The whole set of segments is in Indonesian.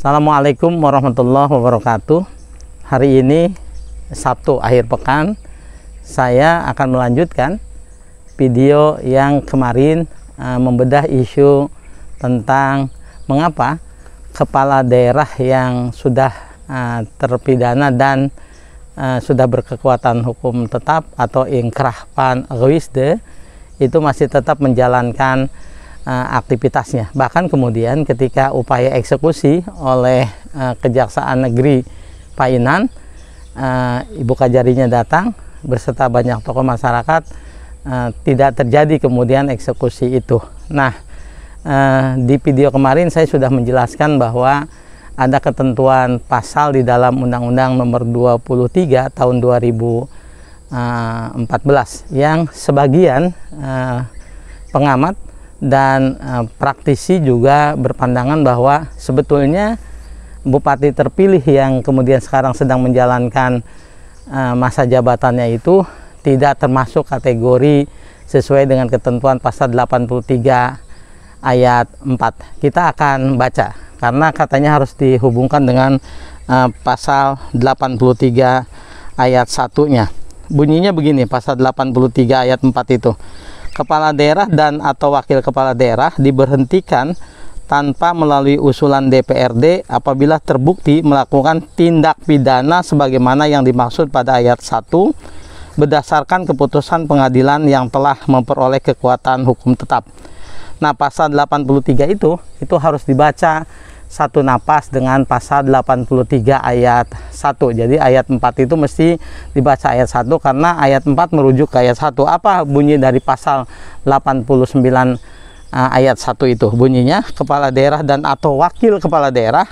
Assalamualaikum warahmatullahi wabarakatuh. Hari ini Sabtu akhir pekan, saya akan melanjutkan video yang kemarin e, membedah isu tentang mengapa kepala daerah yang sudah e, terpidana dan e, sudah berkekuatan hukum tetap atau pan Ruizde itu masih tetap menjalankan Eh, aktivitasnya. Bahkan kemudian ketika upaya eksekusi oleh eh, Kejaksaan Negeri Painan, uh, Ibu Kajarinya datang berserta banyak tokoh masyarakat tidak terjadi kemudian eksekusi itu. Nah, di video kemarin saya sudah menjelaskan bahwa ada ketentuan pasal di dalam Undang-Undang Nomor 23 Tahun 2014 yang sebagian uh, pengamat dan e, praktisi juga berpandangan bahwa sebetulnya bupati terpilih yang kemudian sekarang sedang menjalankan e, masa jabatannya itu tidak termasuk kategori sesuai dengan ketentuan pasal 83 ayat 4. Kita akan baca karena katanya harus dihubungkan dengan e, pasal 83 ayat 1-nya. Bunyinya begini pasal 83 ayat 4 itu kepala daerah dan atau wakil kepala daerah diberhentikan tanpa melalui usulan DPRD apabila terbukti melakukan tindak pidana sebagaimana yang dimaksud pada ayat 1 berdasarkan keputusan pengadilan yang telah memperoleh kekuatan hukum tetap. Nah, pasal 83 itu itu harus dibaca satu napas dengan pasal 83 ayat 1 jadi ayat 4 itu mesti dibaca ayat 1 karena ayat 4 merujuk ke ayat 1 apa bunyi dari pasal 89 uh, eh, ayat 1 itu bunyinya kepala daerah dan atau wakil kepala daerah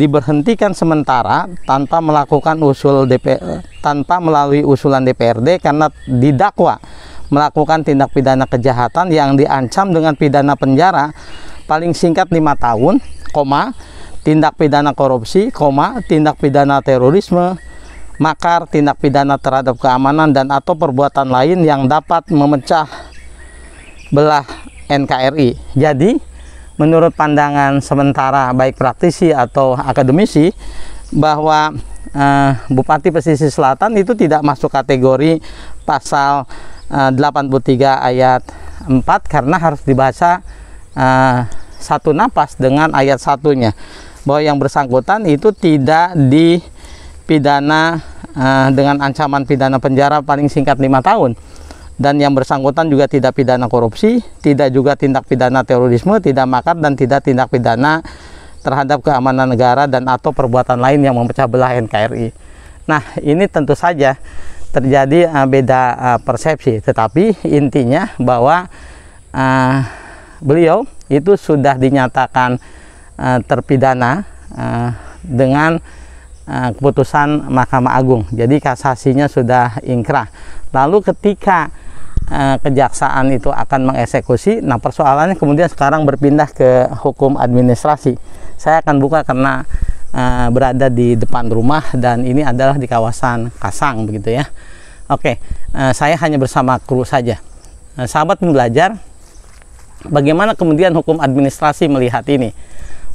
diberhentikan sementara tanpa melakukan usul DP tanpa melalui usulan DPRD karena didakwa melakukan tindak pidana kejahatan yang diancam dengan pidana penjara paling singkat lima tahun, koma tindak pidana korupsi, koma tindak pidana terorisme, makar, tindak pidana terhadap keamanan dan atau perbuatan lain yang dapat memecah belah NKRI. Jadi, menurut pandangan sementara baik praktisi atau akademisi bahwa eh, Bupati Pesisir Selatan itu tidak masuk kategori pasal eh, 83 ayat 4 karena harus dibaca Ah, satu napas dengan ayat satunya bahwa yang bersangkutan itu tidak dipidana uh, dengan ancaman pidana penjara paling singkat lima tahun dan yang bersangkutan juga tidak pidana korupsi, tidak juga tindak pidana terorisme, tidak makar dan tidak tindak pidana terhadap keamanan negara dan atau perbuatan lain yang memecah belah NKRI. Nah, ini tentu saja terjadi uh, beda uh, persepsi, tetapi intinya bahwa uh, beliau itu sudah dinyatakan uh, terpidana uh, dengan uh, keputusan Mahkamah Agung. Jadi kasasinya sudah ingkrah. Lalu ketika uh, kejaksaan itu akan mengeksekusi, nah persoalannya kemudian sekarang berpindah ke hukum administrasi. Saya akan buka karena uh, berada di depan rumah dan ini adalah di kawasan Kasang begitu ya. Oke, uh, saya hanya bersama kru saja. Nah, sahabat pembelajar, Bagaimana kemudian hukum administrasi melihat ini?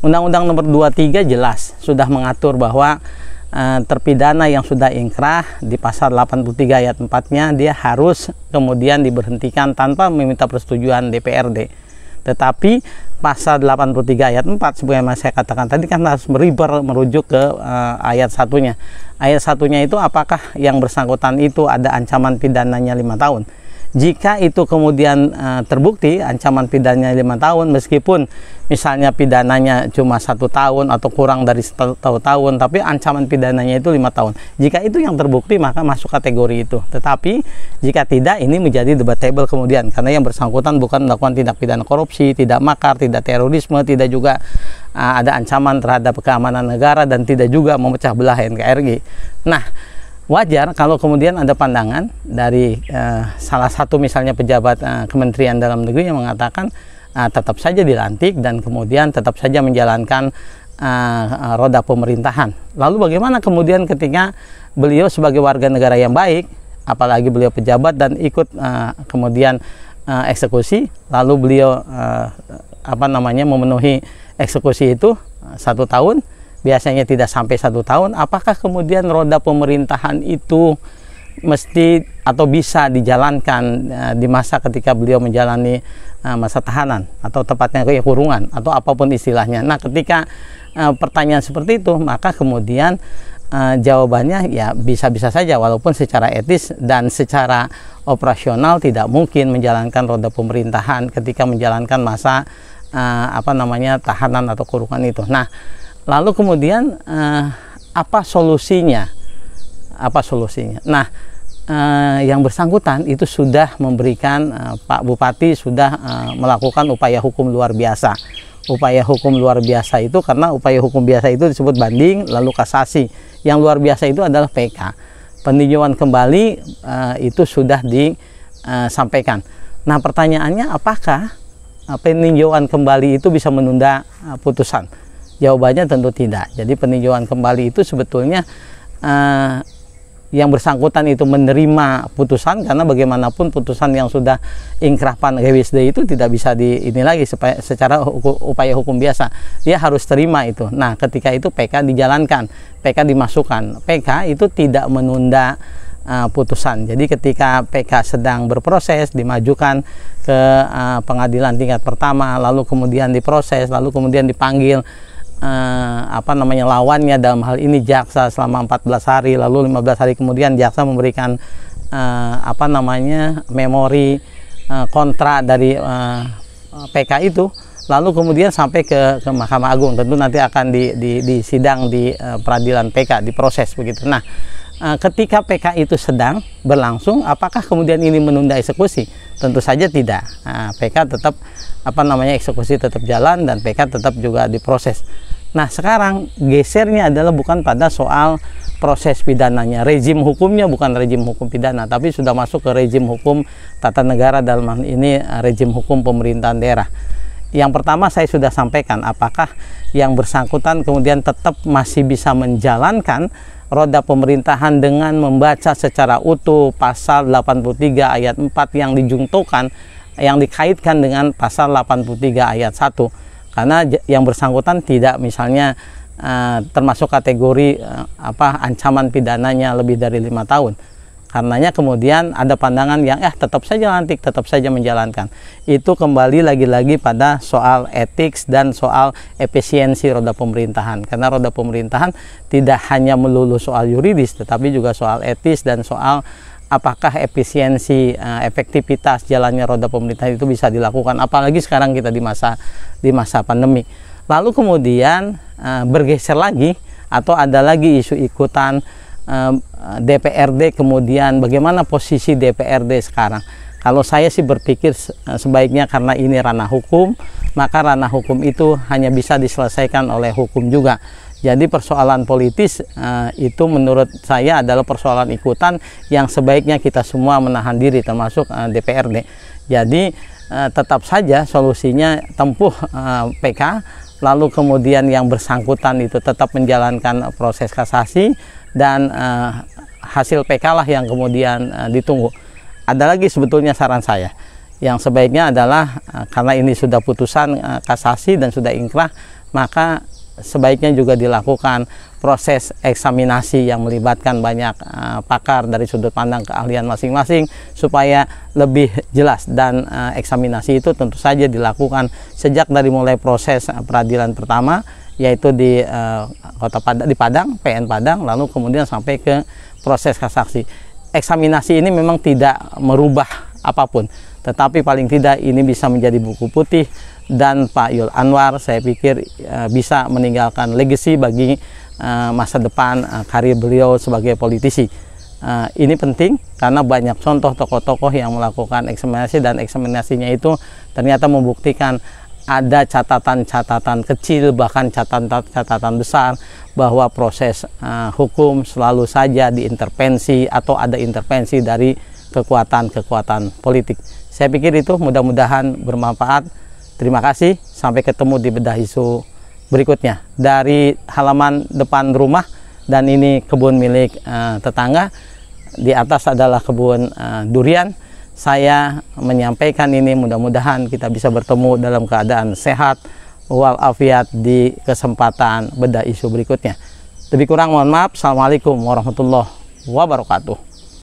Undang-Undang Nomor 23 jelas sudah mengatur bahwa e, terpidana yang sudah ingkrah di pasal 83 ayat 4-nya dia harus kemudian diberhentikan tanpa meminta persetujuan DPRD. Tetapi pasal 83 ayat 4 sebagaimana saya katakan tadi kan harus meriber merujuk ke e, ayat satunya. Ayat satunya itu apakah yang bersangkutan itu ada ancaman pidananya lima tahun? jika itu kemudian e, terbukti ancaman pidananya lima tahun meskipun misalnya pidananya cuma satu tahun atau kurang dari satu tahun tapi ancaman pidananya itu lima tahun jika itu yang terbukti maka masuk kategori itu tetapi jika tidak ini menjadi debatable kemudian karena yang bersangkutan bukan melakukan tindak pidana korupsi tidak makar tidak terorisme tidak juga e, ada ancaman terhadap keamanan negara dan tidak juga memecah belah NKRI nah wajar kalau kemudian ada pandangan dari uh, salah satu misalnya pejabat uh, Kementerian Dalam Negeri yang mengatakan uh, tetap saja dilantik dan kemudian tetap saja menjalankan uh, roda pemerintahan. Lalu bagaimana kemudian ketika beliau sebagai warga negara yang baik, apalagi beliau pejabat dan ikut uh, kemudian uh, eksekusi, lalu beliau uh, apa namanya memenuhi eksekusi itu satu tahun biasanya tidak sampai satu tahun, apakah kemudian roda pemerintahan itu mesti atau bisa dijalankan uh, di masa ketika beliau menjalani uh, masa tahanan atau tepatnya kurungan atau apapun istilahnya. Nah, ketika uh, pertanyaan seperti itu, maka kemudian uh, jawabannya ya bisa-bisa saja walaupun secara etis dan secara operasional tidak mungkin menjalankan roda pemerintahan ketika menjalankan masa uh, apa namanya tahanan atau kurungan itu. Nah, Lalu kemudian eh, apa solusinya? Apa solusinya? Nah, eh, yang bersangkutan itu sudah memberikan eh, Pak Bupati sudah eh, melakukan upaya hukum luar biasa. Upaya hukum luar biasa itu karena upaya hukum biasa itu disebut banding lalu kasasi. Yang luar biasa itu adalah PK. Peninjauan kembali eh, itu sudah disampaikan. Eh, nah, pertanyaannya apakah eh, peninjauan kembali itu bisa menunda eh, putusan? Jawabannya tentu tidak. Jadi peninjauan kembali itu sebetulnya eh, yang bersangkutan itu menerima putusan karena bagaimanapun putusan yang sudah inkrah pan RWSD itu tidak bisa di ini lagi supaya, secara hukum, upaya hukum biasa dia harus terima itu nah ketika itu PK dijalankan PK dimasukkan PK itu tidak menunda eh, putusan jadi ketika PK sedang berproses dimajukan ke uh, pengadilan tingkat pertama lalu kemudian diproses lalu kemudian dipanggil eh, apa namanya lawannya dalam hal ini jaksa selama 14 hari lalu 15 hari kemudian jaksa memberikan eh, apa namanya memori eh, kontra dari eh, PK itu lalu kemudian sampai ke, ke Mahkamah Agung tentu nanti akan di, di, di sidang di eh, peradilan PK diproses begitu nah Eh, ketika PK itu sedang berlangsung, apakah kemudian ini menunda eksekusi? Tentu saja tidak. Nah, eh, PK tetap apa namanya eksekusi tetap jalan dan PK tetap juga diproses. Nah sekarang gesernya adalah bukan pada soal proses pidananya, rejim hukumnya bukan rejim hukum pidana, tapi sudah masuk ke rejim hukum tata negara dalam ini eh, rejim hukum pemerintahan daerah yang pertama saya sudah sampaikan apakah yang bersangkutan kemudian tetap masih bisa menjalankan roda pemerintahan dengan membaca secara utuh pasal 83 ayat 4 yang dijungtukan yang dikaitkan dengan pasal 83 ayat 1 karena yang bersangkutan tidak misalnya uh, termasuk kategori uh, apa ancaman pidananya lebih dari lima tahun Karenanya kemudian ada pandangan yang eh tetap saja lantik, tetap saja menjalankan. Itu kembali lagi-lagi pada soal etik dan soal efisiensi roda pemerintahan. Karena roda pemerintahan tidak hanya melulu soal yuridis tetapi juga soal etis dan soal apakah efisiensi eh, efektivitas jalannya roda pemerintahan itu bisa dilakukan apalagi sekarang kita di masa di masa pandemi lalu kemudian eh, bergeser lagi atau ada lagi isu ikutan eh, DPRD eh, kemudian bagaimana posisi DPRD sekarang kalau saya sih berpikir eh, sebaiknya karena ini ranah hukum maka ranah hukum itu hanya bisa diselesaikan oleh hukum juga jadi persoalan politis eh, itu menurut saya adalah persoalan ikutan yang sebaiknya kita semua menahan diri termasuk DPRD. Jadi tetap saja solusinya tempuh PK lalu kemudian yang bersangkutan itu tetap menjalankan eh, proses kasasi dan uh, hasil PK lah yang kemudian uh, ditunggu. Ada lagi sebetulnya saran saya yang sebaiknya adalah uh, karena ini sudah putusan uh, kasasi dan sudah inkrah maka sebaiknya juga dilakukan proses eksaminasi yang melibatkan banyak uh, pakar dari sudut pandang keahlian masing-masing supaya lebih jelas dan uh, eksaminasi itu tentu saja dilakukan sejak dari mulai proses uh, peradilan pertama yaitu di uh, kota Padang di Padang PN Padang lalu kemudian sampai ke proses kasasi. Eksaminasi ini memang tidak merubah apapun, tetapi paling tidak ini bisa menjadi buku putih dan Pak Yul Anwar saya pikir uh, bisa meninggalkan legacy bagi Eh, masa depan eh, karir beliau sebagai politisi. Eh, ini penting karena banyak contoh tokoh-tokoh yang melakukan eksaminasi dan eksaminasinya itu ternyata membuktikan ada catatan-catatan kecil bahkan catatan-catatan besar bahwa proses hukum selalu saja diintervensi atau ada intervensi dari kekuatan-kekuatan politik. Saya pikir itu mudah-mudahan bermanfaat. Terima kasih. Sampai ketemu di bedah isu berikutnya dari halaman depan rumah dan ini kebun milik uh, tetangga di atas adalah kebun uh, durian saya menyampaikan ini mudah-mudahan kita bisa bertemu dalam keadaan sehat walafiat di kesempatan beda isu berikutnya lebih kurang mohon maaf Assalamualaikum warahmatullahi wabarakatuh